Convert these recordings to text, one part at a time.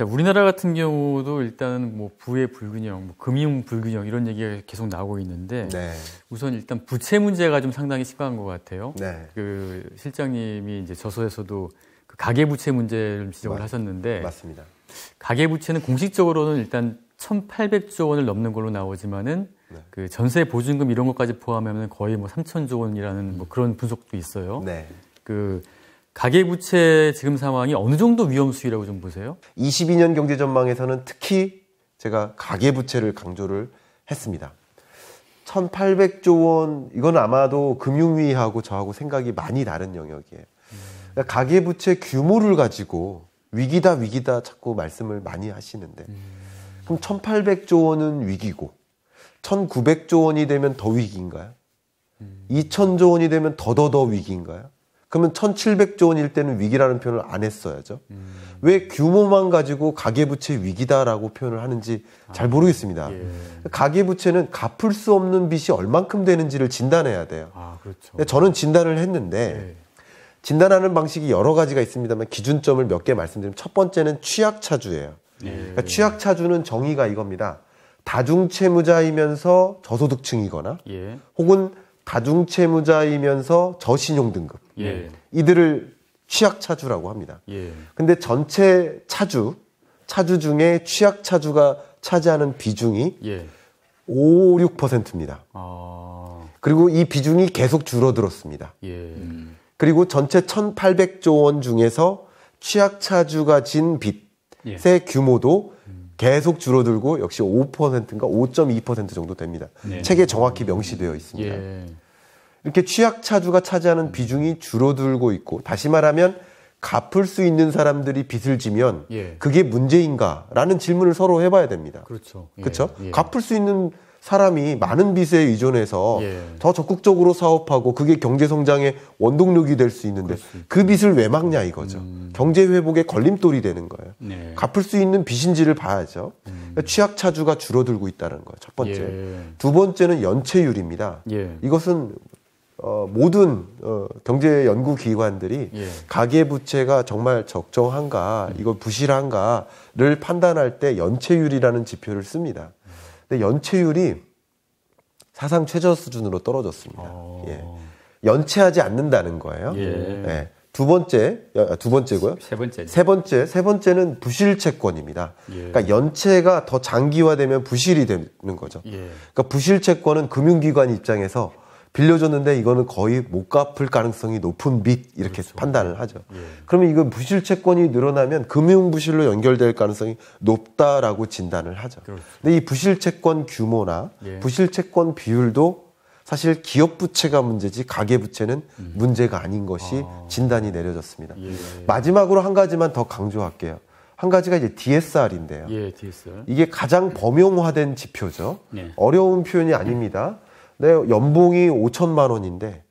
자, 우리나라 같은 경우도 일단 뭐 부의 불균형, 뭐 금융 불균형 이런 얘기가 계속 나오고 있는데 네. 우선 일단 부채 문제가 좀 상당히 심각한 것 같아요. 네. 그 실장님이 이제 저서에서도 그 가계 부채 문제를 지적을 맞, 하셨는데 맞습니다. 가계 부채는 공식적으로는 일단 1,800조 원을 넘는 걸로 나오지만은 네. 그 전세 보증금 이런 것까지 포함하면 거의 뭐 3,000조 원이라는 뭐 그런 분석도 있어요. 네. 그 가계부채 지금 상황이 어느 정도 위험 수위라고 좀 보세요? 22년 경제 전망에서는 특히 제가 가계부채를 강조를 했습니다. 1,800조 원, 이건 아마도 금융위하고 저하고 생각이 많이 다른 영역이에요. 그러니까 가계부채 규모를 가지고 위기다, 위기다 자꾸 말씀을 많이 하시는데, 그럼 1,800조 원은 위기고, 1,900조 원이 되면 더 위기인가요? 2,000조 원이 되면 더더더 위기인가요? 그러면 1,700조 원일 때는 위기라는 표현을 안 했어야죠. 음. 왜 규모만 가지고 가계부채 위기다라고 표현을 하는지 잘 아, 모르겠습니다. 아, 예. 가계부채는 갚을 수 없는 빚이 얼만큼 되는지를 진단해야 돼요. 아, 그렇죠. 저는 진단을 했는데 예. 진단하는 방식이 여러 가지가 있습니다만 기준점을 몇 개 말씀드리면 첫 번째는 취약차주예요. 예. 그러니까 취약차주는 정의가 이겁니다. 다중채무자이면서 저소득층이거나 예. 혹은 다중채무자이면서 저신용등급. 예. 예. 이들을 취약 차주라고 합니다. 예. 근데 전체 차주 차주 중에 취약 차주가 차지하는 비중이 예. 5, 6%입니다. 아... 그리고 이 비중이 계속 줄어들었습니다. 예. 음. 그리고 전체 1,800조 원 중에서 취약 차주가 진 예. 빚의 예. 규모도 계속 줄어들고 역시 5%인가 5.2% 정도 됩니다. 네. 책에 정확히 명시되어 있습니다. 예. 이렇게 취약차주가 차지하는 음. 비중이 줄어들고 있고 다시 말하면 갚을 수 있는 사람들이 빚을 지면 예. 그게 문제인가라는 질문을 서로 해봐야 됩니다. 그렇죠. 예. 그렇죠. 예. 갚을 수 있는 사람이 많은 빚에 의존해서 예. 더 적극적으로 사업하고 그게 경제 성장의 원동력이 될 수 있는데 그렇습니다. 그 빚을 왜 막냐 이거죠. 음. 경제 회복의 걸림돌이 되는 거예요. 네. 갚을 수 있는 빚인지를 봐야죠. 음. 그러니까 취약 차주가 줄어들고 있다는 거예요. 첫 번째. 예. 두 번째는 연체율입니다. 예. 이것은 어, 모든 어, 경제 연구 기관들이 예. 가계 부채가 정말 적정한가, 이걸 부실한가를 판단할 때 연체율이라는 지표를 씁니다. 근데 연체율이 사상 최저 수준으로 떨어졌습니다. 어... 예. 연체하지 않는다는 거예요. 예. 예. 두 번째, 아, 두 번째고요. 세 번째. 세 번째, 세 번째는 부실 채권입니다. 예. 그러니까 연체가 더 장기화되면 부실이 되는 거죠. 예. 그러니까 부실 채권은 금융기관 입장에서 빌려줬는데 이거는 거의 못 갚을 가능성이 높은 빚 이렇게 그렇죠. 판단을 하죠. 예. 그러면 이건 부실 채권이 늘어나면 금융 부실로 연결될 가능성이 높다라고 진단을 하죠. 그렇죠. 근데 이 부실 채권 규모나 예. 부실 채권 비율도 사실 기업 부채가 문제지 가계 부채는 음. 문제가 아닌 것이 아. 진단이 내려졌습니다. 예. 예, 예. 마지막으로 한 가지만 더 강조할게요. 한 가지가 이제 DSR인데요. 예, DSR. 이게 가장 범용화된 지표죠. 예. 어려운 표현이 아닙니다. 내 네, 연봉이 5천만 원인데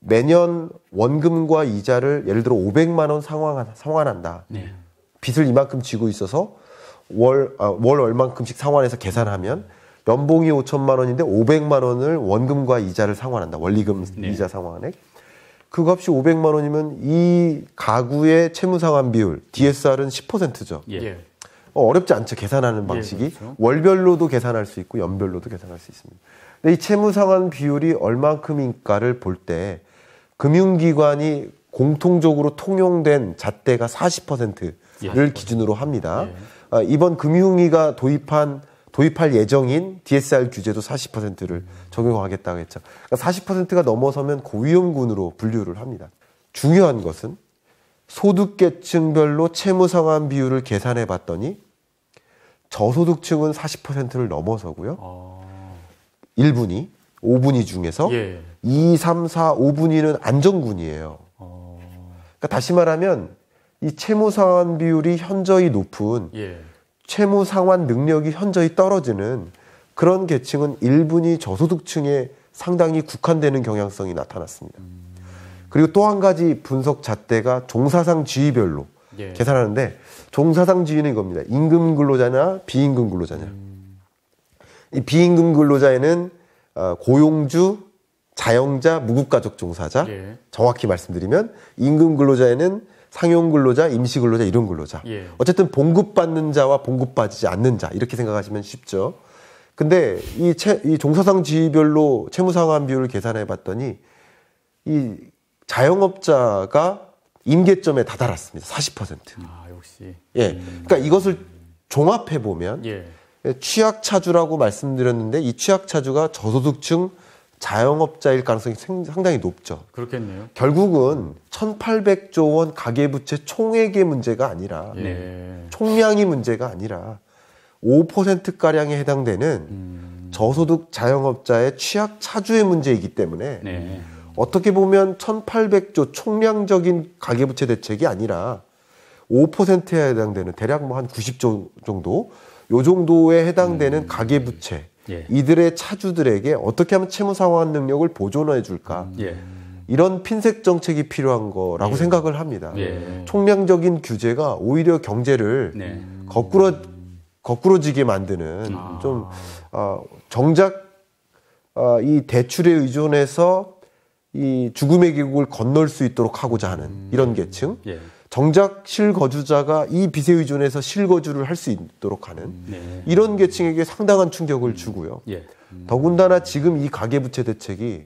매년 원금과 이자를 예를 들어 500만 원 상환, 상환한다. 네. 빚을 이만큼 지고 있어서 월, 아, 월 얼만큼씩 상환해서 계산하면 연봉이 5천만 원인데 500만 원을 원금과 이자를 상환한다. 원리금 네. 이자 상환액. 그거 없이 500만 원이면 이 가구의 채무 상환 비율 DSR은 10%죠. 예. 예. 어, 어렵지 않죠. 계산하는 예, 방식이 예, 그렇죠. 월별로도 계산할 수 있고 연별로도 계산할 수 있습니다. 근데 이 채무상환 비율이 얼만큼인가를 볼 때 금융기관이 공통적으로 통용된 잣대가 40%를 예, 예. 기준으로 합니다. 예. 아, 이번 금융위가 도입한 도입할 예정인 DSR 규제도 40%를 음. 적용하겠다고 했죠. 그러니까 40%가 넘어서면 고위험군으로 분류를 합니다. 중요한 것은 소득계층별로 채무상환 비율을 계산해 봤더니 저소득층은 40%를 넘어서고요. 어. 1분위, 5분위 중에서 예. 2, 3, 4, 5분위는 안정군이에요. 어... 그러니까 다시 말하면 이 채무 상환 비율이 현저히 높은 예. 채무 상환 능력이 현저히 떨어지는 그런 계층은 1분위 저소득층에 상당히 국한되는 경향성이 나타났습니다. 음. 그리고 또 한 가지 분석 잣대가 종사상 지위별로 예. 계산하는데 종사상 지위는 이겁니다. 임금 근로자냐 비임금 근로자냐. 음... 이 비임금 근로자에는 어, 고용주, 자영자, 무급가족 종사자 예. 정확히 말씀드리면 임금 근로자에는 상용 근로자, 임시 근로자, 일용 근로자. 예. 어쨌든 봉급받는 자와 봉급받지 않는 자 이렇게 생각하시면 쉽죠. 근데 이, 채, 이 종사상 지위별로 채무 상환 비율을 계산해 봤더니 이 자영업자가 임계점에 다다랐습니다. 40%. 아, 역시. 예. 음. 그러니까 이것을 종합해 보면 예. 예, 취약차주라고 말씀드렸는데 이 취약차주가 저소득층 자영업자일 가능성이 상당히 높죠. 그렇겠네요. 결국은 1,800조 원 가계부채 총액의 문제가 아니라 예. 총량이 문제가 아니라 5%가량에 해당되는 음. 저소득 자영업자의 취약 차주의 문제이기 때문에 네. 어떻게 보면 1,800조 총량적인 가계부채 대책이 아니라 5%에 해당되는 대략 뭐 한 90조 정도 요 정도에 해당되는 음. 가계 부채 예. 이들의 차주들에게 어떻게 하면 채무 상환 능력을 보존해 줄까? 예. 이런 핀셋 정책이 필요한 거라고 예. 생각을 합니다. 예. 총량적인 규제가 오히려 경제를 네. 거꾸로 거꾸로지게 만드는 아. 좀 어, 정작 어, 이 대출에 의존해서 이 죽음의 계곡을 건널 수 있도록 하고자 하는 이런 음. 계층. 예. 정작 실거주자가 이 비세 의존에서 실거주를 할 수 있도록 하는 음, 네. 이런 계층에게 상당한 충격을 음, 주고요. 예. 더군다나 지금 이 가계부채 대책이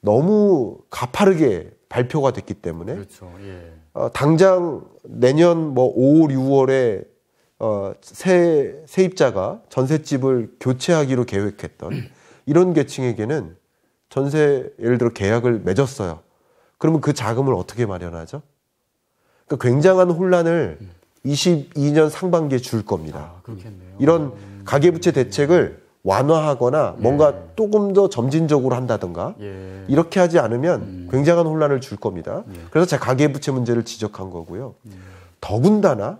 너무 가파르게 발표가 됐기 때문에 그렇죠. 예. 어, 당장 내년 뭐 5월, 6월에 어, 새 세입자가 전셋집을 교체하기로 계획했던 이런 계층에게는 전세 예를 들어 계약을 맺었어요. 그러면 그 자금을 어떻게 마련하죠? 그러니까 굉장한 혼란을 22년 상반기에 줄 겁니다. 아, 이런 음. 가계부채 대책을 완화하거나 예. 뭔가 조금 더 점진적으로 한다든가 예. 이렇게 하지 않으면 음. 굉장한 혼란을 줄 겁니다. 예. 그래서 제가 가계부채 문제를 지적한 거고요. 음. 더군다나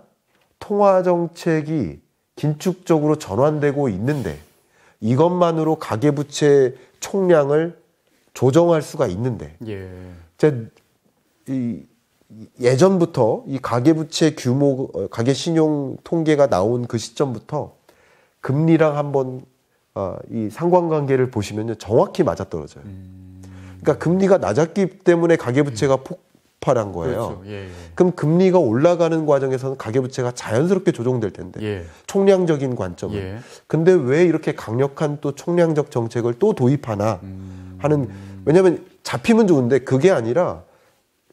통화정책이 긴축적으로 전환되고 있는데 이것만으로 가계부채 총량을 조정할 수가 있는데 예. 제이 예전부터 이 가계부채 규모, 어, 가계신용 통계가 나온 그 시점부터 금리랑 한번 어, 이 상관관계를 보시면요 정확히 맞아떨어져요. 그러니까 금리가 낮았기 때문에 가계부채가 폭발한 거예요. 그렇죠. 예, 예. 그럼 금리가 올라가는 과정에서는 가계부채가 자연스럽게 조정될 텐데 예. 총량적인 관점은. 근데 왜 이렇게 강력한 또 총량적 정책을 또 도입하나 하는 왜냐하면 잡히면 좋은데 그게 아니라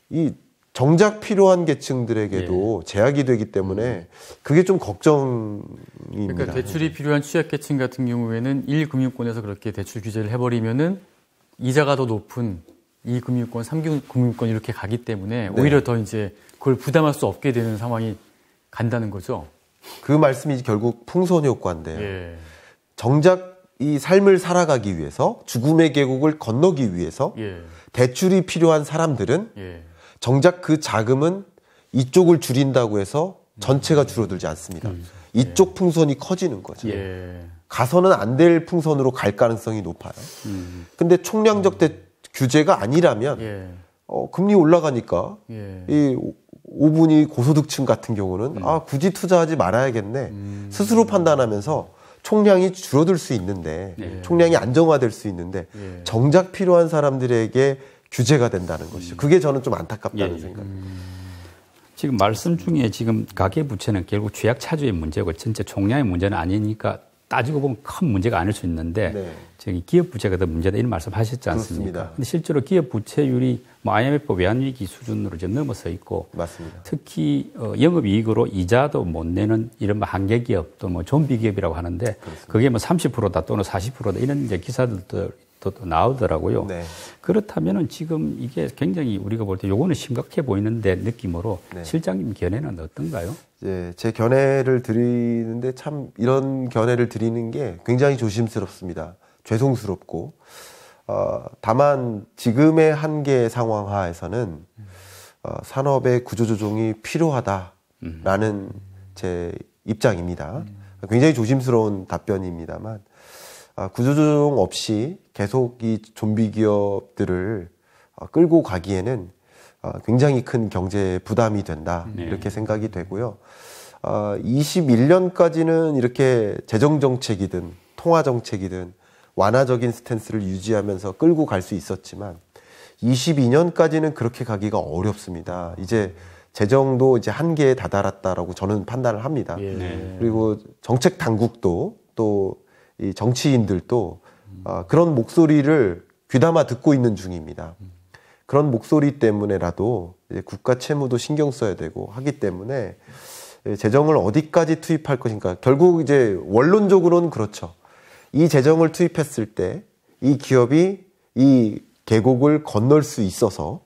이 정작 필요한 계층들에게도 예. 제약이 되기 때문에 음. 그게 좀 걱정입니다. 그러니까 대출이 필요한 취약계층 같은 경우에는 1금융권에서 그렇게 대출 규제를 해버리면은 이자가 더 높은 2금융권, 3금융권 이렇게 가기 때문에 네. 오히려 더 이제 그걸 부담할 수 없게 되는 상황이 간다는 거죠. 그 말씀이 결국 풍선 효과인데 예. 정작 이 삶을 살아가기 위해서 죽음의 계곡을 건너기 위해서 예. 대출이 필요한 사람들은 예. 정작 그 자금은 이쪽을 줄인다고 해서 전체가 줄어들지 않습니다. 음. 음. 이쪽 예. 풍선이 커지는 거죠. 예. 가서는 안 될 풍선으로 갈 가능성이 높아요. 음. 근데 총량적 대 규제가 아니라면 예. 어, 금리 올라가니까 예. 이 5분이 고소득층 같은 경우는 음. 아 굳이 투자하지 말아야겠네 음. 스스로 판단하면서 총량이 줄어들 수 있는데 예. 총량이 안정화될 수 있는데 예. 정작 필요한 사람들에게 규제가 된다는 것이죠. 그게 저는 좀 안타깝다는 예. 예. 생각입니다. 음. 지금 말씀 중에 지금 가계 부채는 결국 죄악 차주의 문제고 전체 총량의 문제는 아니니까 따지고 보면 큰 문제가 아닐 수 있는데 네. 저기 기업 부채가 더 문제다 이런 말씀하셨지 않습니까? 그런데 실제로 기업 부채율이 뭐 IMF 외환위기 수준으로 좀 넘어서 있고 맞습니다. 특히 어, 영업이익으로 이자도 못 내는 이런 뭐 한계 기업 또뭐 좀비 기업이라고 하는데 그렇습니다. 그게 뭐 30%다 또는 40%다 이런 이제 기사들도 또, 나오더라고요. 네. 그렇다면은 지금 이게 굉장히 우리가 볼 때 요거는 심각해 보이는데 느낌으로 네. 실장님 견해는 어떤가요? 예, 제 견해를 드리는데 참 이런 견해를 드리는 게 굉장히 조심스럽습니다. 죄송스럽고 어, 다만 지금의 한계 상황 하에서는 어, 산업의 구조조정이 필요하다라는 음. 제 입장입니다. 음. 굉장히 조심스러운 답변입니다만 아, 구조조정 없이 계속 이 좀비 기업들을 어, 끌고 가기에는 어, 굉장히 큰 경제 부담이 된다 네. 이렇게 생각이 되고요. 21년까지는 어, 이렇게 재정 정책이든 통화 정책이든 완화적인 스탠스를 유지하면서 끌고 갈 수 있었지만 22년까지는 그렇게 가기가 어렵습니다. 이제 재정도 이제 한계에 다다랐다라고 저는 판단을 합니다. 예. 그리고 정책 당국도 또이 정치인들도 어, 그런 목소리를 귀담아 듣고 있는 중입니다. 그런 목소리 때문에라도 이제 국가 채무도 신경 써야 되고 하기 때문에 재정을 어디까지 투입할 것인가. 결국 이제 원론적으로는 그렇죠. 이 재정을 투입했을 때 이 기업이 이 계곡을 건널 수 있어서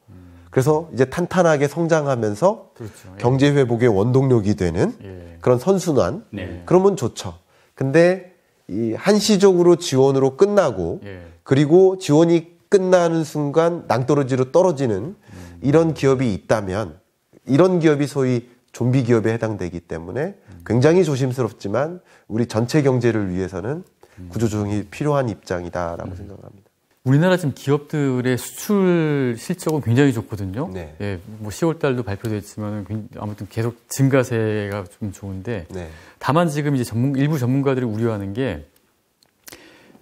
그래서 이제 탄탄하게 성장하면서 그렇죠. 예. 경제 회복의 원동력이 되는 예. 그런 선순환 네. 그러면 좋죠. 근데 이 한시적으로 지원으로 끝나고 예. 그리고 지원이 끝나는 순간 낭떠러지로 떨어지는 음. 이런 기업이 있다면 이런 기업이 소위 좀비 기업에 해당되기 때문에 음. 굉장히 조심스럽지만 우리 전체 경제를 위해서는 음. 구조조정이 필요한 입장이다라고 생각합니다. 우리나라 지금 기업들의 수출 실적은 굉장히 좋거든요. 네. 예, 뭐 10월 달도 발표됐지만 아무튼 계속 증가세가 좀 좋은데 네. 다만 지금 이제 전문, 일부 전문가들이 우려하는 게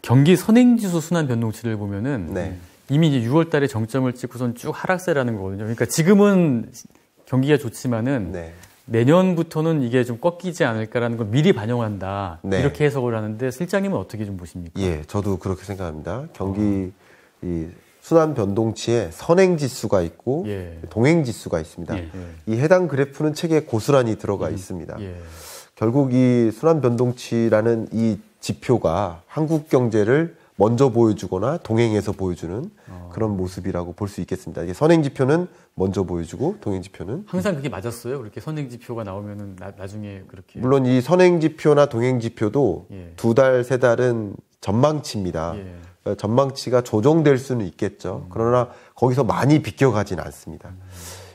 경기 선행지수 순환 변동치를 보면은 네. 이미 이제 6월 달에 정점을 찍고선 쭉 하락세라는 거거든요. 그러니까 지금은 경기가 좋지만은 네. 내년부터는 이게 좀 꺾이지 않을까라는 걸 미리 반영한다. 네. 이렇게 해석을 하는데 실장님은 어떻게 좀 보십니까? 예, 저도 그렇게 생각합니다. 경기 어. 이 순환 변동치에 선행 지수가 있고 예. 동행 지수가 있습니다. 예. 이 해당 그래프는 책에 고스란히 들어가 음. 있습니다. 예. 결국 이 순환 변동치라는 이 지표가 한국 경제를 먼저 보여주거나 동행해서 보여주는 어. 그런 모습이라고 볼 수 있겠습니다. 이게 선행지표는 먼저 보여주고 동행지표는 항상 그게 맞았어요. 그렇게 선행지표가 나오면은 나, 중에 그렇게 물론 이 선행지표나 동행지표도 예. 두달 세 달은 전망치입니다. 예. 그러니까 전망치가 조정될 수는 있겠죠. 음. 그러나 거기서 많이 비껴가진 않습니다. 음.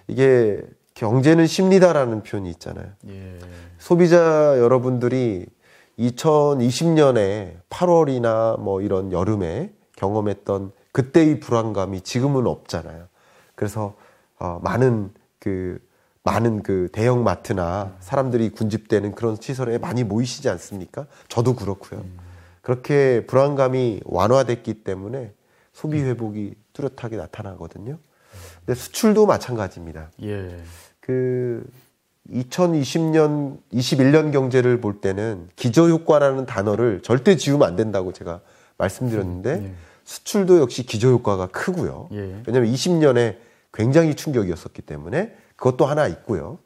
이게 경제는 심리다라는 표현이 있잖아요. 예. 소비자 여러분들이 2020년에 8월이나 뭐 이런 여름에 경험했던 그때의 불안감이 지금은 없잖아요. 그래서 어, 많은 그 많은 그 대형 마트나 사람들이 군집되는 그런 시설에 많이 모이시지 않습니까? 저도 그렇고요. 그렇게 불안감이 완화됐기 때문에 소비 회복이 뚜렷하게 나타나거든요. 근데 수출도 마찬가지입니다. 예. 그 2020년, 21년 경제를 볼 때는 기저효과라는 단어를 절대 지우면 안 된다고 제가 말씀드렸는데 음, 예. 수출도 역시 기저효과가 크고요. 예. 왜냐하면 20년에 굉장히 충격이었었기 때문에 그것도 하나 있고요.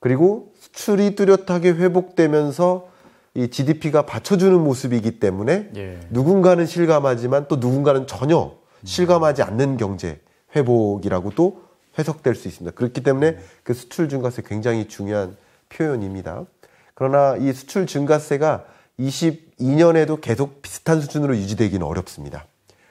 그리고 수출이 뚜렷하게 회복되면서 이 GDP가 받쳐주는 모습이기 때문에 예. 누군가는 실감하지만 또 누군가는 전혀 음. 실감하지 않는 경제 회복이라고 또 해석될 수 있습니다. 그렇기 때문에 음. 그 수출 증가세 굉장히 중요한 표현입니다. 그러나 이 수출 증가세가 22년에도 계속 비슷한 수준으로 유지되기는 어렵습니다.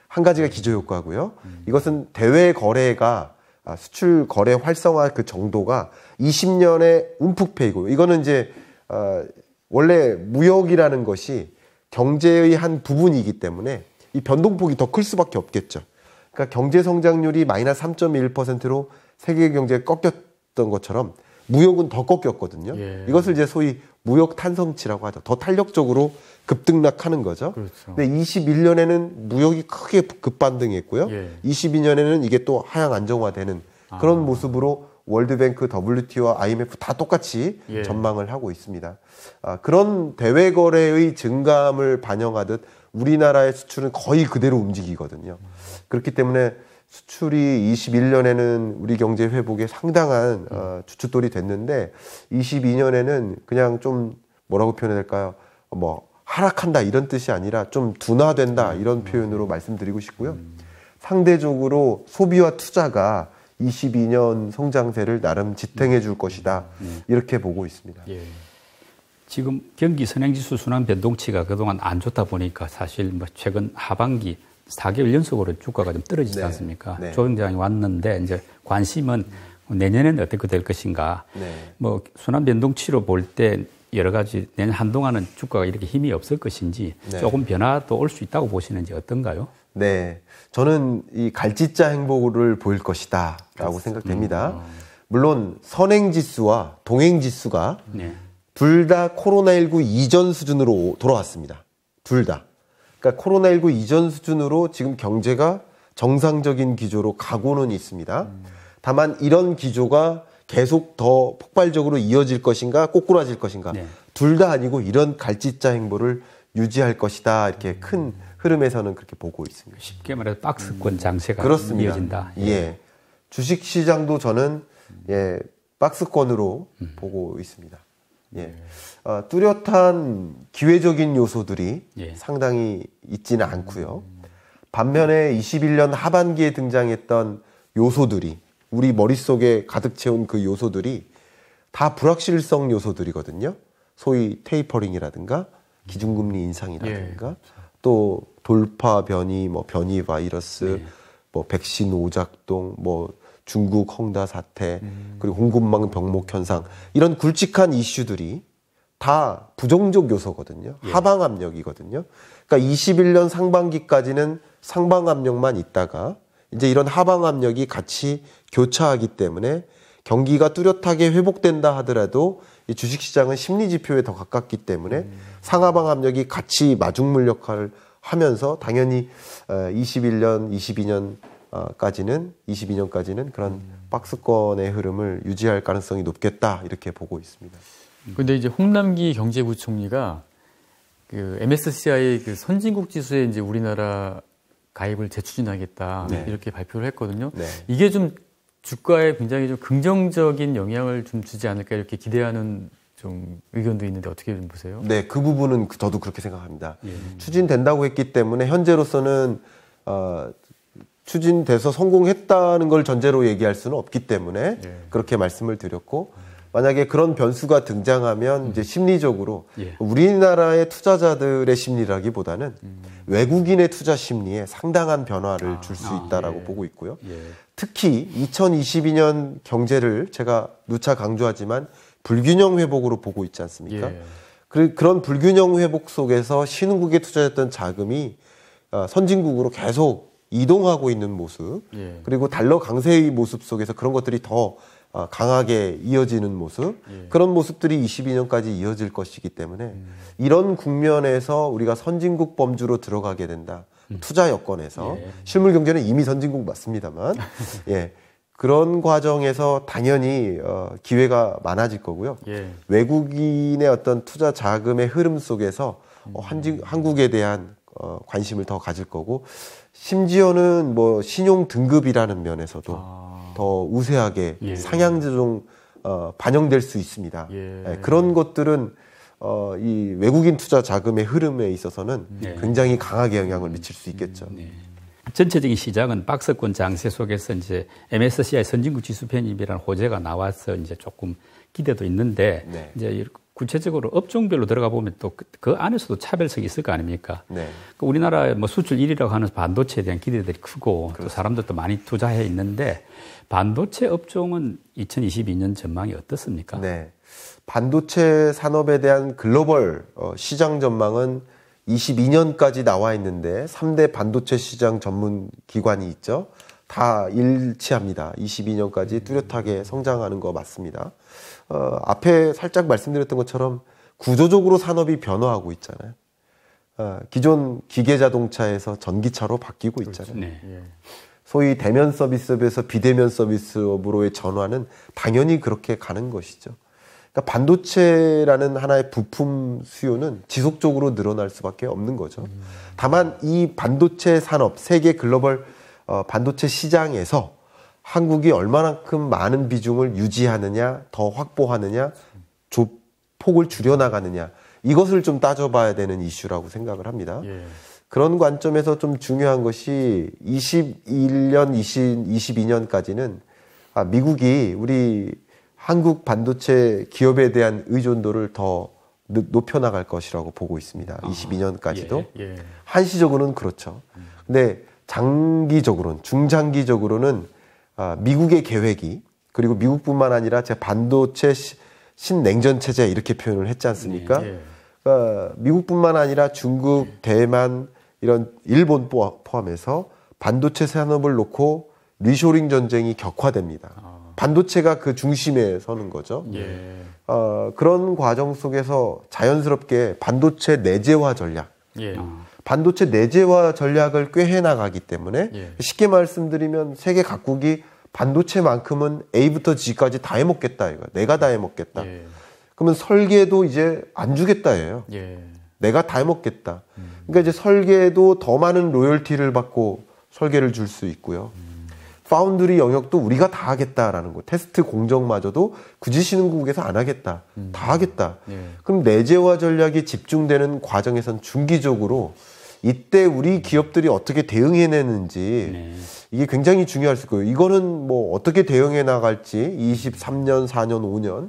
한 가지가 네. 기저효과고요. 음. 이것은 대외 거래가 아, 수출 거래 활성화 그 정도가 20년에 움푹 패이고 이거는 이제 아, 원래 무역이라는 것이 경제의 한 부분이기 때문에 이 변동폭이 더 클 수밖에 없겠죠. 그러니까 경제 성장률이 마이너스 3.1%로 세계 경제에 꺾였던 것처럼 무역은 더 꺾였거든요. 예. 이것을 이제 소위 무역 탄성치라고 하죠. 더 탄력적으로 급등락하는 거죠. 그렇 근데 21년에는 무역이 크게 급반등했고요. 예. 22년에는 이게 또 하향 안정화되는 아. 그런 아. 모습으로 월드뱅크, WTO와 IMF 다 똑같이 예. 전망을 하고 있습니다. 아, 그런 대외 거래의 증감을 반영하듯 우리나라의 수출은 거의 그대로 움직이거든요. 그렇기 때문에 수출이 21년에는 우리 경제 회복에 상당한 어, 주춧돌이 됐는데 22년에는 그냥 좀 뭐라고 표현해야 될까요? 뭐 하락한다 이런 뜻이 아니라 좀 둔화된다 이런 표현으로 말씀드리고 싶고요. 상대적으로 소비와 투자가 22년 성장세를 나름 지탱해 줄 것이다. 이렇게 보고 있습니다. 예. 지금 경기 선행지수 순환 변동치가 그동안 안 좋다 보니까 사실 뭐 최근 하반기 4개월 연속으로 주가가 좀 떨어지지 네. 않습니까? 네. 조정장이 왔는데 이제 관심은 내년에는 어떻게 될 것인가. 네. 뭐 순환 변동치로 볼 때 여러 가지 내년 한동안은 주가가 이렇게 힘이 없을 것인지 네. 조금 변화도 올 수 있다고 보시는지 어떤가요? 네. 저는 이 갈짓자 행보를 보일 것이다라고 생각됩니다. 음. 물론 선행 지수와 동행 지수가 네. 둘다 코로나19 이전 수준으로 돌아왔습니다. 둘 다. 그러니까 코로나19 이전 수준으로 지금 경제가 정상적인 기조로 가고는 있습니다. 다만 이런 기조가 계속 더 폭발적으로 이어질 것인가 꼬꾸라질 것인가 네. 둘다 아니고 이런 갈짓자 행보를 유지할 것이다 이렇게 큰 흐름에서는 그렇게 보고 있습니다. 쉽게 말해서 박스권 장세가 음. 이어진다. 예. 예. 주식 시장도 저는 예 박스권으로 음. 보고 있습니다. 예. 어, 뚜렷한 기회적인 요소들이 예. 상당히 있지는 않고요. 반면에 21년 하반기에 등장했던 요소들이 우리 머릿속에 가득 채운 그 요소들이 다 불확실성 요소들이거든요. 소위 테이퍼링이라든가 기준금리 인상이라든가 예. 또 돌파 변이, 뭐 변이 바이러스, 예. 뭐 백신 오작동, 뭐 중국 헝다 사태 음. 그리고 공급망 병목 현상 이런 굵직한 이슈들이 다 부정적 요소거든요. 예. 하방 압력이거든요. 그러니까 21년 상반기까지는 상방 압력만 있다가 이제 이런 하방 압력이 같이 교차하기 때문에 경기가 뚜렷하게 회복된다 하더라도 이 주식시장은 심리지표에 더 가깝기 때문에 음. 상하방 압력이 같이 마중물 역할을 하면서 당연히 21년, 어, 22년 까지는 22년까지는 그런 박스권의 흐름을 유지할 가능성이 높겠다 이렇게 보고 있습니다. 그런데 이제 홍남기 경제부총리가 그 MSCI 그 선진국 지수에 이제 우리나라 가입을 재추진하겠다 네. 이렇게 발표를 했거든요. 네. 이게 좀 주가에 굉장히 좀 긍정적인 영향을 좀 주지 않을까 이렇게 기대하는 좀 의견도 있는데 어떻게 좀 보세요? 네, 그 부분은 저도 그렇게 생각합니다. 예. 추진된다고 했기 때문에 현재로서는 어, 추진돼서 성공했다는 걸 전제로 얘기할 수는 없기 때문에 예. 그렇게 말씀을 드렸고 만약에 그런 변수가 등장하면 음. 이제 심리적으로 예. 우리나라의 투자자들의 심리라기보다는 음. 외국인의 투자 심리에 상당한 변화를 아, 줄수 아, 있다라고 예. 보고 있고요. 예. 특히 2022년 경제를 제가 누차 강조하지만 불균형 회복으로 보고 있지 않습니까? 예. 그, 그런 불균형 회복 속에서 신흥국에 투자했던 자금이 어, 선진국으로 계속 이동하고 있는 모습 예. 그리고 달러 강세의 모습 속에서 그런 것들이 더 아, 강하게 이어지는 모습 예. 그런 모습들이 22년까지 이어질 것이기 때문에 음. 이런 국면에서 우리가 선진국 범주로 들어가게 된다 음. 투자 여건에서 예. 실물 경제는 이미 선진국 맞습니다만 예 그런 과정에서 당연히 어, 기회가 많아질 거고요 예. 외국인의 어떤 투자 자금의 흐름 속에서 어, 음. 한지, 한국에 대한 어, 관심을 더 가질 거고 심지어는 뭐 신용 등급이라는 면에서도 아. 더 우세하게 예. 상향조정 어, 반영될 수 있습니다. 예. 예, 그런 것들은 어, 이 외국인 투자 자금의 흐름에 있어서는 음. 네. 굉장히 강하게 영향을 미칠 수 음. 있겠죠. 네. 전체적인 시장은 박스권 장세 속에서 이제 MSCI 선진국 지수 편입이라는 호재가 나와서 이제 조금 기대도 있는데 네. 이제 구체적으로 업종별로 들어가 보면 또그 그 안에서도 차별성이 있을 거 아닙니까? 네. 그러니까 우리나라의 뭐 수출 1위라고 하는 반도체에 대한 기대들이 크고 그렇습니다. 또 사람들도 많이 투자해 있는데 반도체 업종은 2022년 전망이 어떻습니까? 네. 반도체 산업에 대한 글로벌 어, 시장 전망은 22년까지 나와 있는데 3대 반도체 시장 전문 기관이 있죠. 다 일치합니다. 22년까지 뚜렷하게 성장하는 거 맞습니다. 어, 앞에 살짝 말씀드렸던 것처럼 구조적으로 산업이 변화하고 있잖아요. 어, 기존 기계 자동차에서 전기차로 바뀌고 그렇죠. 있잖아요. 네. 예. 소위 대면 서비스업에서 비대면 서비스업으로의 전환은 당연히 그렇게 가는 것이죠. 그러니까 반도체라는 하나의 부품 수요는 지속적으로 늘어날 수밖에 없는 거죠. 음. 다만 이 반도체 산업 세계 글로벌 어, 반도체 시장에서 한국이 얼마만큼 많은 비중을 유지하느냐, 더 확보하느냐, 조 폭을 줄여나가느냐, 이것을 좀 따져봐야 되는 이슈라고 생각을 합니다. 예. 그런 관점에서 좀 중요한 것이 21년, 20, 22년까지는 아, 미국이 우리 한국 반도체 기업에 대한 의존도를 더 높여나갈 것이라고 보고 있습니다. 아, 22년까지도. 예, 예. 한시적으로는 그렇죠. 근데 장기적으로는, 중장기적으로는 아, 미국의 계획이 그리고 미국뿐만 아니라 제 반도체 신냉전 체제 이렇게 표현을 했지 않습니까? 네, 네. 그러니까 미국뿐만 아니라 중국, 대만 이런 일본 포함해서 반도체 산업을 놓고 리쇼링 전쟁이 격화됩니다. 아. 반도체가 그 중심에 서는 거죠. 예. 어, 그런 과정 속에서 자연스럽게 반도체 내재화 전략, 예. 아. 반도체 내재화 전략을 꾀해 나가기 때문에 예. 쉽게 말씀드리면 세계 각국이 반도체만큼은 A부터 G까지 다 해먹겠다 이거 내가 다 해먹겠다. 예. 그러면 설계도 이제 안 주겠다예요. 예. 내가 다 해먹겠다. 음. 그러니까 이제 설계도 더 많은 로열티를 받고 설계를 줄 수 있고요. 음. 파운드리 영역도 우리가 다 하겠다라는 거. 테스트 공정마저도 굳이 신흥국에서 안 하겠다. 음. 다 하겠다. 예. 그럼 내재화 전략이 집중되는 과정에선 중기적으로 이때 우리 기업들이 어떻게 대응해내는지 네. 이게 굉장히 중요할 수있고요 이거는 뭐 어떻게 대응해 나갈지 23년, 4년, 5년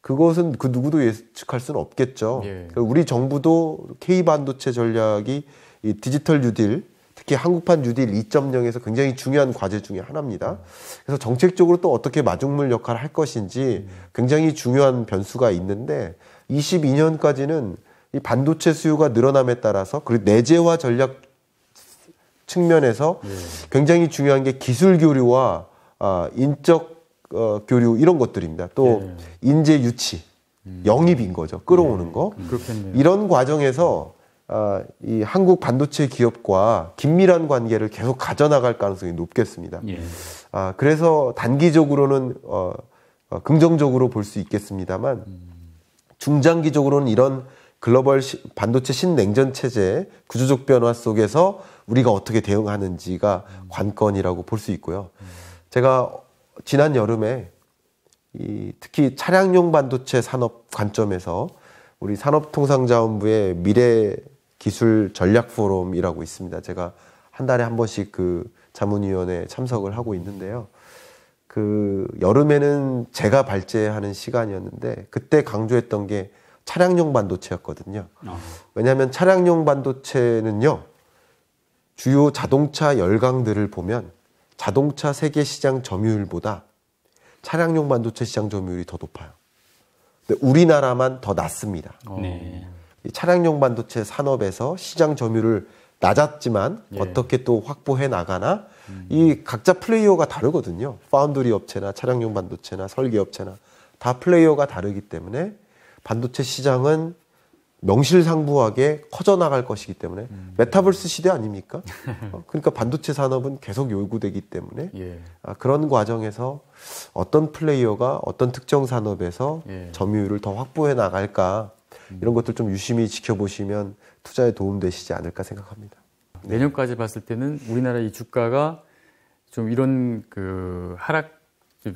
그것은 그 누구도 예측할 수는 없겠죠. 예. 우리 정부도 K 반도체 전략이 이 디지털 뉴딜 특히 한국판 뉴딜 2.0에서 굉장히 중요한 과제 중의 하나입니다. 그래서 정책적으로 또 어떻게 마중물 역할을 할 것인지 굉장히 중요한 변수가 있는데 22년까지는 이 반도체 수요가 늘어남에 따라서 그리고 내재화 전략 측면에서 네. 굉장히 중요한 게 기술 교류와 아, 인적 어, 교류 이런 것들입니다. 또 네. 인재 유치, 음. 영입인 거죠. 끌어오는 네. 거. 음. 그렇겠네요. 이런 과정에서 아, 이 한국 반도체 기업과 긴밀한 관계를 계속 가져나갈 가능성이 높겠습니다. 아, 그래서 단기적으로는 어, 어 긍정적으로 볼 수 있겠습니다만 음. 중장기적으로는 이런 글로벌 반도체 신냉전 체제의 구조적 변화 속에서 우리가 어떻게 대응하는지가 관건이라고 볼 수 있고요. 제가 지난 여름에 이 특히 차량용 반도체 산업 관점에서 우리 산업통상자원부의 미래 기술 전략 포럼이라고 있습니다. 제가 한 달에 한 번씩 그 자문위원회 에 참석을 하고 있는데요. 그 여름에는 제가 발제하는 시간이었는데 그때 강조했던 게 차량용 반도체였거든요. 어. 왜냐하면 차량용 반도체는요, 주요 자동차 열강들을 보면 자동차 세계 시장 점유율보다 차량용 반도체 시장 점유율이 더 높아요. 근데 우리나라만 더 낮습니다. 어. 네. 차량용 반도체 산업에서 시장 점유율을 낮았지만 예. 어떻게 또 확보해 나가나 음. 이 각자 플레이어가 다르거든요. 파운드리 업체나 차량용 반도체나 설계 업체나 다 플레이어가 다르기 때문에 반도체 시장은 명실상부하게 커져나갈 것이기 때문에 음. 네. 메타버스 시대 아닙니까? 어, 그러니까 반도체 산업은 계속 요구되기 때문에 예. 아, 그런 과정에서 어떤 플레이어가 어떤 특정 산업에서 예. 점유율을 더 확보해 나갈까 음. 이런 것들 좀 유심히 지켜보시면 투자에 도움되시지 않을까 생각합니다. 내년까지 봤을 때는 우리나라 이 주가가 좀 이런 그 하락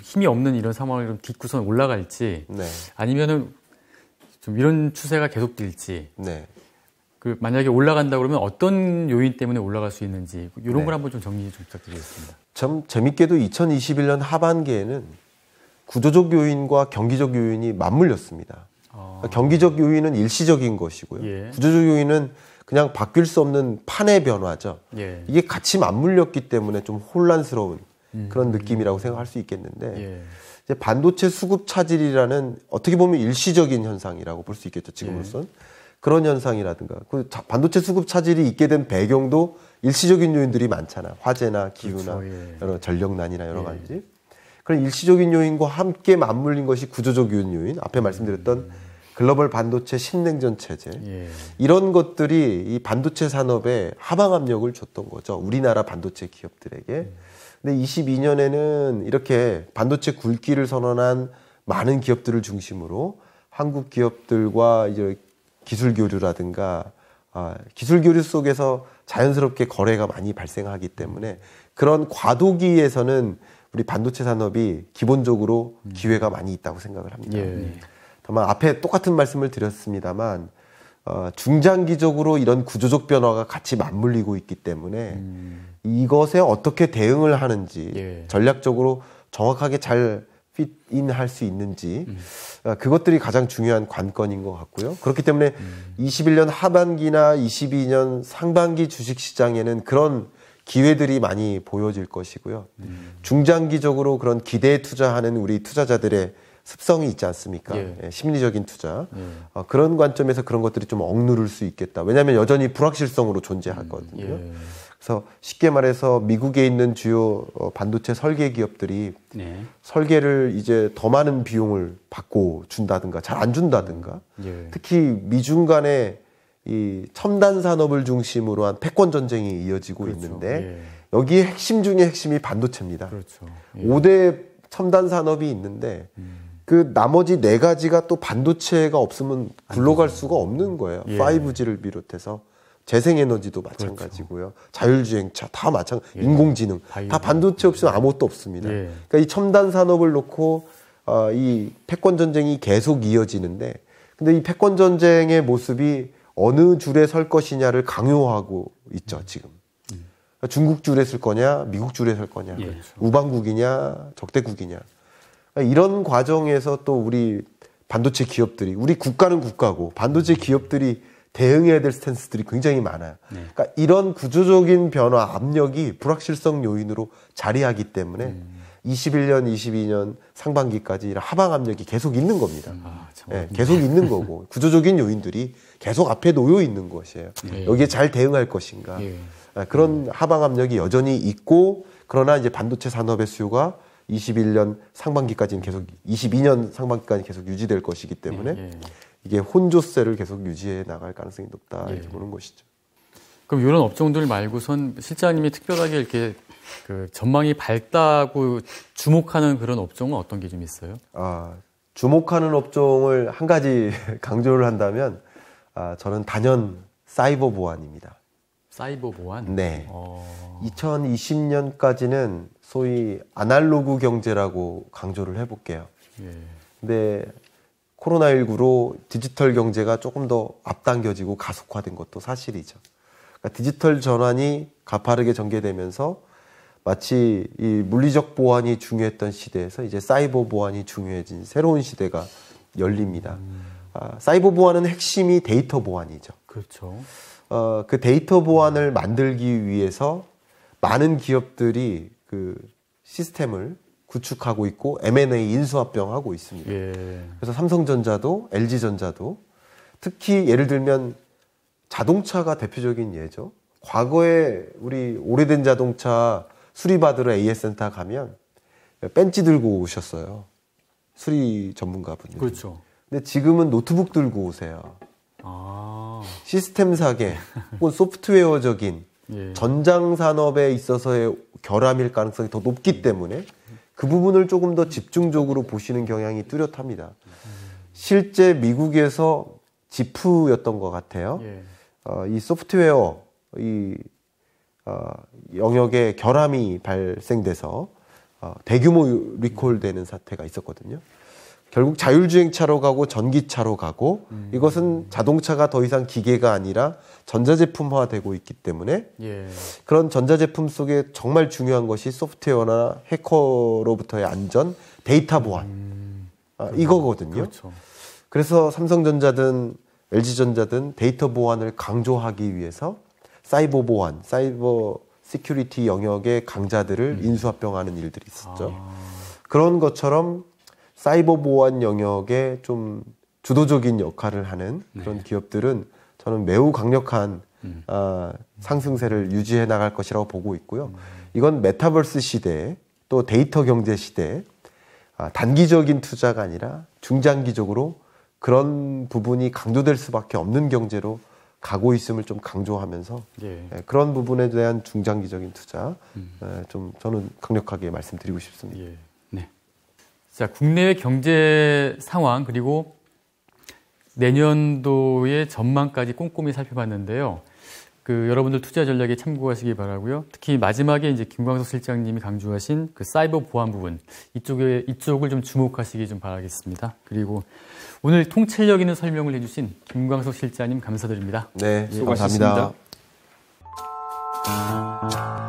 힘이 없는 이런 상황을 좀 딛고선 올라갈지 네. 아니면은 좀 이런 추세가 계속될지 네. 그 만약에 올라간다 그러면 어떤 요인 때문에 올라갈 수 있는지 이런 네. 걸 한번 좀 정리 좀 부탁드리겠습니다. 참 재밌게도 2021년 하반기에는 구조적 요인과 경기적 요인이 맞물렸습니다. 아... 그러니까 경기적 요인은 일시적인 것이고요. 예. 구조적 요인은 그냥 바뀔 수 없는 판의 변화죠. 예. 이게 같이 맞물렸기 때문에 좀 혼란스러운 음, 그런 느낌이라고 음. 생각할 수 있겠는데 예. 이제 반도체 수급 차질이라는 어떻게 보면 일시적인 현상이라고 볼 수 있겠죠 지금으로선 네. 그런 현상이라든가 그 반도체 수급 차질이 있게 된 배경도 일시적인 요인들이 많잖아 화재나 기후나 그렇죠, 예. 여러 전력난이나 여러 예. 가지 그런 일시적인 요인과 함께 맞물린 것이 구조적 요인 앞에 음. 말씀드렸던 음. 글로벌 반도체 신냉전 체제 예. 이런 것들이 이 반도체 산업에 하방 압력을 줬던 거죠 우리나라 반도체 기업들에게. 음. 근데 22년에는 이렇게 반도체 굵기를 선언한 많은 기업들을 중심으로 한국 기업들과 이제 기술 교류라든가 아, 기술 교류 속에서 자연스럽게 거래가 많이 발생하기 때문에 그런 과도기에서는 우리 반도체 산업이 기본적으로 기회가 많이 있다고 생각을 합니다. 예. 다만 앞에 똑같은 말씀을 드렸습니다만 어, 중장기적으로 이런 구조적 변화가 같이 맞물리고 있기 때문에 음. 이것에 어떻게 대응을 하는지 예. 전략적으로 정확하게 잘 핏인 할 수 있는지 음. 어, 그것들이 가장 중요한 관건인 것 같고요. 그렇기 때문에 음. 21년 하반기나 22년 상반기 주식 시장에는 그런 기회들이 많이 보여질 것이고요. 음. 중장기적으로 그런 기대에 투자하는 우리 투자자들의 습성이 있지 않습니까? 예. 예, 심리적인 투자 예. 어, 그런 관점에서 그런 것들이 좀 억누를 수 있겠다. 왜냐하면 여전히 불확실성으로 존재하거든요. 음, 예. 그래서 쉽게 말해서 미국에 있는 주요 어, 반도체 설계 기업들이 네. 설계를 이제 더 많은 비용을 받고 준다든가 잘 안 준다든가 예. 특히 미중 간에이 첨단 산업을 중심으로 한 패권 전쟁이 이어지고 그렇죠. 있는데 예. 여기에 핵심 중에 핵심이 반도체입니다. 그렇죠. 5대 첨단 산업이 있는데 음. 그 나머지 네 가지가 또 반도체가 없으면 굴러갈 수가 없는 거예요. 예. 5G를 비롯해서 재생에너지도 그렇죠. 마찬가지고요. 그렇죠. 자율주행차 다 마찬가지. 예. 인공지능 바이오. 다 반도체 없으면 아무것도 없습니다. 예. 그러니까 이 첨단 산업을 놓고 어, 이 패권 전쟁이 계속 이어지는데 근데 이 패권 전쟁의 모습이 어느 줄에 설 것이냐를 강요하고 있죠 지금. 음. 그러니까 중국 줄에 설 거냐, 미국 줄에 설 거냐, 예. 그렇죠. 우방국이냐, 적대국이냐. 이런 과정에서 또 우리 반도체 기업들이 우리 국가는 국가고 반도체 음. 기업들이 대응해야 될 스탠스들이 굉장히 많아요. 네. 그러니까 이런 구조적인 변화 압력이 불확실성 요인으로 자리하기 때문에 음. 21년, 22년 상반기까지 이런 하방 압력이 계속 있는 겁니다. 음. 아, 네, 계속 있는 거고 구조적인 요인들이 계속 앞에 놓여 있는 것이에요. 네. 여기에 잘 대응할 것인가 예. 아, 그런 음. 하방 압력이 여전히 있고 그러나 이제 반도체 산업의 수요가 21년 상반기까지는 계속 22년 상반기까지 계속 유지될 것이기 때문에 예, 예, 이게 혼조세를 계속 유지해 나갈 가능성이 높다 예. 이렇게 보는 것이죠. 그럼 이런 업종들 말고선 실장님이 특별하게 이렇게 그 전망이 밝다고 주목하는 그런 업종은 어떤 게 좀 있어요? 아 주목하는 업종을 한 가지 강조를 한다면 아, 저는 단연 사이버 보안입니다. 사이버 보안? 네. 어... 2020년까지는 소위 아날로그 경제라고 강조를 해볼게요. 예. 근데 코로나19로 디지털 경제가 조금 더 앞당겨지고 가속화된 것도 사실이죠. 그러니까 디지털 전환이 가파르게 전개되면서 마치 이 물리적 보안이 중요했던 시대에서 이제 사이버 보안이 중요해진 새로운 시대가 열립니다. 음. 아, 사이버 보안은 핵심이 데이터 보안이죠. 그렇죠. 어, 그 데이터 보안을 만들기 위해서 많은 기업들이 그 시스템을 구축하고 있고 M&A 인수합병하고 있습니다. 예. 그래서 삼성전자도 LG전자도 특히 예를 들면 자동차가 대표적인 예죠. 과거에 우리 오래된 자동차 수리받으러 AS센터 가면 벤치 들고 오셨어요. 수리 전문가분들. 그렇죠. 근데 지금은 노트북 들고 오세요. 아. 시스템사계 혹은 소프트웨어적인 예. 전장 산업에 있어서의 결함일 가능성이 더 높기 음. 때문에 그 부분을 조금 더 집중적으로 보시는 경향이 뚜렷합니다. 실제 미국에서 지프였던 것 같아요. 예. 어, 이 소프트웨어 이 어, 영역에 결함이 발생돼서 어, 대규모 리콜되는 사태가 있었거든요. 결국 자율주행차로 가고 전기차로 가고 음. 이것은 자동차가 더 이상 기계가 아니라 전자제품화되고 있기 때문에 예. 그런 전자제품 속에 정말 중요한 것이 소프트웨어나 해커로부터의 안전, 데이터 보안 음. 아, 이거거든요. 그렇죠. 그래서 삼성전자든 LG전자든 데이터 보안을 강조하기 위해서 사이버 보안, 사이버 시큐리티 영역의 강자들을 음. 인수합병하는 일들이 있었죠. 아. 그런 것처럼 사이버 보안 영역에 좀 주도적인 역할을 하는 네. 그런 네. 기업들은 저는 매우 강력한 음. 어, 상승세를 유지해 나갈 것이라고 보고 있고요. 음. 이건 메타버스 시대 또 데이터 경제 시대 아, 단기적인 투자가 아니라 중장기적으로 그런 부분이 강조될 수밖에 없는 경제로 가고 있음을 좀 강조하면서 예. 예 그런 부분에 대한 중장기적인 투자 음. 예, 좀 저는 강력하게 말씀드리고 싶습니다. 예. 자, 국내외 경제 상황 그리고 내년도의 전망까지 꼼꼼히 살펴봤는데요. 그 여러분들 투자 전략에 참고하시기 바라고요. 특히 마지막에 이제 김광석 실장님이 강조하신 그 사이버 보안 부분 이쪽에 이쪽을 좀 주목하시기 좀 바라겠습니다. 그리고 오늘 통찰력 있는 설명을 해주신 김광석 실장님 감사드립니다. 네, 예, 수고하셨습니다. 감사합니다.